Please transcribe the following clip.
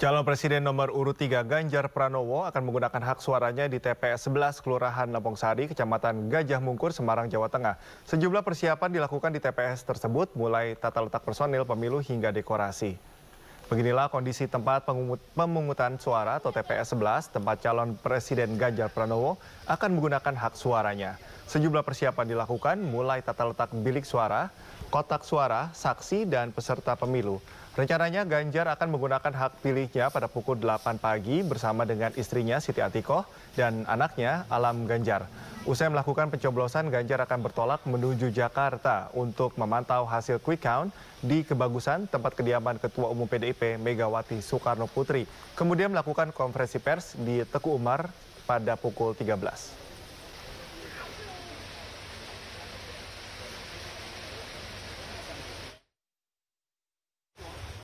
Calon Presiden nomor urut 3 Ganjar Pranowo akan menggunakan hak suaranya di TPS 11 Kelurahan Lampung Sari, Kecamatan Gajah Mungkur, Semarang, Jawa Tengah. Sejumlah persiapan dilakukan di TPS tersebut, mulai tata letak personil pemilu hingga dekorasi. Beginilah kondisi tempat pemungutan suara atau TPS 11, tempat calon Presiden Ganjar Pranowo akan menggunakan hak suaranya. Sejumlah persiapan dilakukan mulai tata letak bilik suara, kotak suara, saksi, dan peserta pemilu. Rencananya Ganjar akan menggunakan hak pilihnya pada pukul 8 pagi bersama dengan istrinya Siti Atikoh dan anaknya Alam Ganjar. Usai melakukan pencoblosan, Ganjar akan bertolak menuju Jakarta untuk memantau hasil quick count di Kebagusan, tempat kediaman Ketua Umum PDIP Megawati Soekarno Putri. Kemudian melakukan konferensi pers di Teku Umar pada pukul 13.